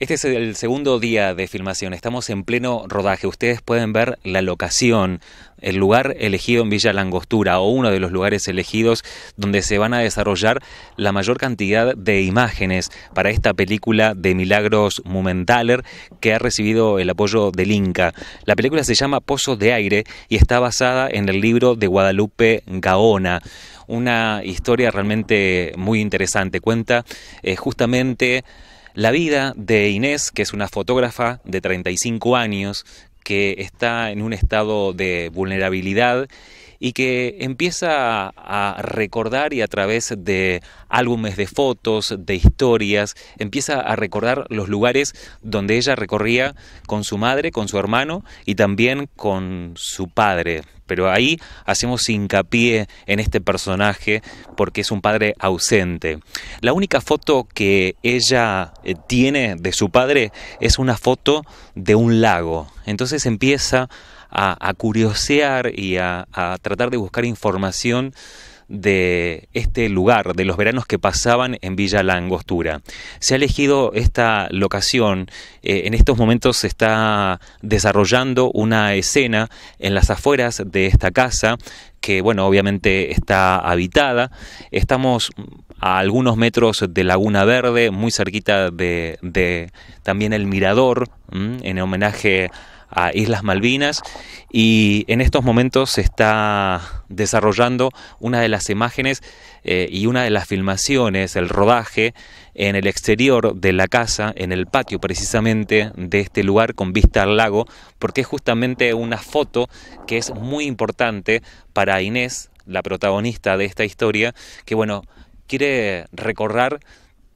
Este es el segundo día de filmación, estamos en pleno rodaje. Ustedes pueden ver la locación, el lugar elegido en Villa Langostura o uno de los lugares elegidos donde se van a desarrollar la mayor cantidad de imágenes para esta película de Milagros Mumentaler que ha recibido el apoyo del Inca. La película se llama Pozos de Aire y está basada en el libro de Guadalupe Gaona una historia realmente muy interesante. Cuenta eh, justamente la vida de Inés, que es una fotógrafa de 35 años, que está en un estado de vulnerabilidad y que empieza a recordar y a través de álbumes de fotos, de historias, empieza a recordar los lugares donde ella recorría con su madre, con su hermano y también con su padre. Pero ahí hacemos hincapié en este personaje porque es un padre ausente. La única foto que ella eh, tiene de su padre es una foto de un lago. Entonces empieza a, curiosear y a tratar de buscar información de este lugar, de los veranos que pasaban en Villa langostura Se ha elegido esta locación, eh, en estos momentos se está desarrollando una escena en las afueras de esta casa que bueno, obviamente está habitada. Estamos a algunos metros de Laguna Verde, muy cerquita de, de también el mirador, en homenaje a a Islas Malvinas y en estos momentos se está desarrollando una de las imágenes eh, y una de las filmaciones, el rodaje en el exterior de la casa, en el patio precisamente de este lugar con vista al lago, porque es justamente una foto que es muy importante para Inés, la protagonista de esta historia, que bueno, quiere recorrer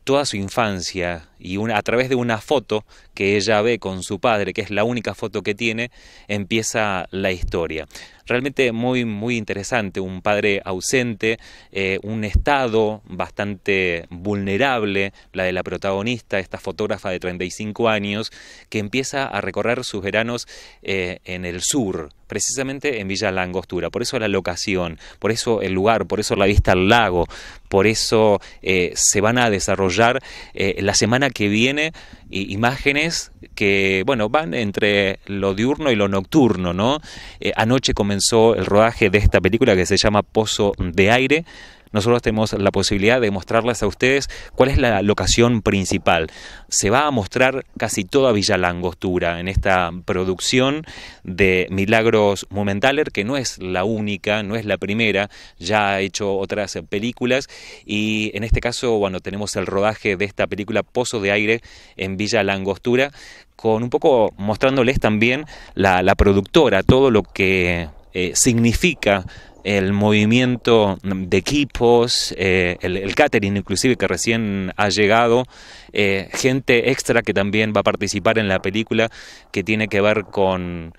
toda su infancia, y a través de una foto que ella ve con su padre, que es la única foto que tiene, empieza la historia. Realmente muy, muy interesante, un padre ausente, eh, un estado bastante vulnerable, la de la protagonista, esta fotógrafa de 35 años, que empieza a recorrer sus veranos eh, en el sur, precisamente en Villa Langostura. Por eso la locación, por eso el lugar, por eso la vista al lago, por eso eh, se van a desarrollar la semana que viene imágenes que, bueno, van entre lo diurno y lo nocturno, ¿no? Eh, anoche comenzó el rodaje de esta película que se llama Pozo de Aire, nosotros tenemos la posibilidad de mostrarles a ustedes cuál es la locación principal. Se va a mostrar casi toda Villa Langostura en esta producción de Milagros Momentaler, que no es la única, no es la primera, ya ha hecho otras películas y en este caso, bueno, tenemos el rodaje de esta película Pozo de Aire en Villa Langostura, con un poco mostrándoles también la, la productora, todo lo que eh, significa el movimiento de equipos, eh, el, catering inclusive que recién ha llegado, eh, gente extra que también va a participar en la película que tiene que ver con,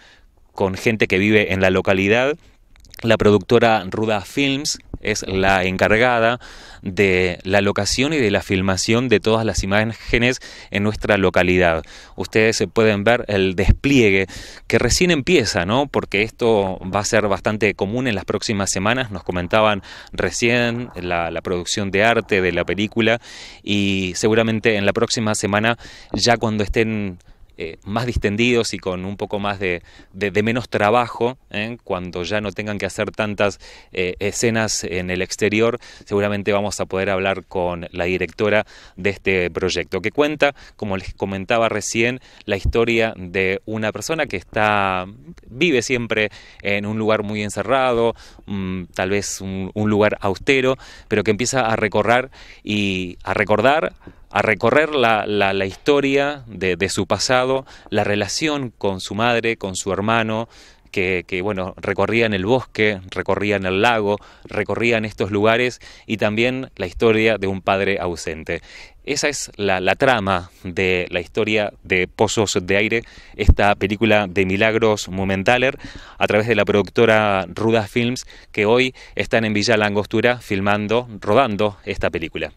con gente que vive en la localidad, la productora Ruda Films es la encargada de la locación y de la filmación de todas las imágenes en nuestra localidad. Ustedes pueden ver el despliegue que recién empieza, ¿no? Porque esto va a ser bastante común en las próximas semanas. Nos comentaban recién la, la producción de arte de la película y seguramente en la próxima semana, ya cuando estén eh, más distendidos y con un poco más de, de, menos trabajo, ¿eh? cuando ya no tengan que hacer tantas eh, escenas en el exterior, seguramente vamos a poder hablar con la directora de este proyecto, que cuenta, como les comentaba recién, la historia de una persona que está, vive siempre en un lugar muy encerrado, mm, tal vez un lugar austero, pero que empieza a recorrer y a recordar a recorrer la, la, historia de, su pasado, la relación con su madre, con su hermano, que, que bueno, recorrían el bosque, recorrían el lago, recorrían estos lugares y también la historia de un padre ausente. Esa es la, la, trama de la historia de Pozos de Aire, esta película de milagros Momentaler, a través de la productora Ruda Films, que hoy están en Villa Langostura filmando, rodando esta película.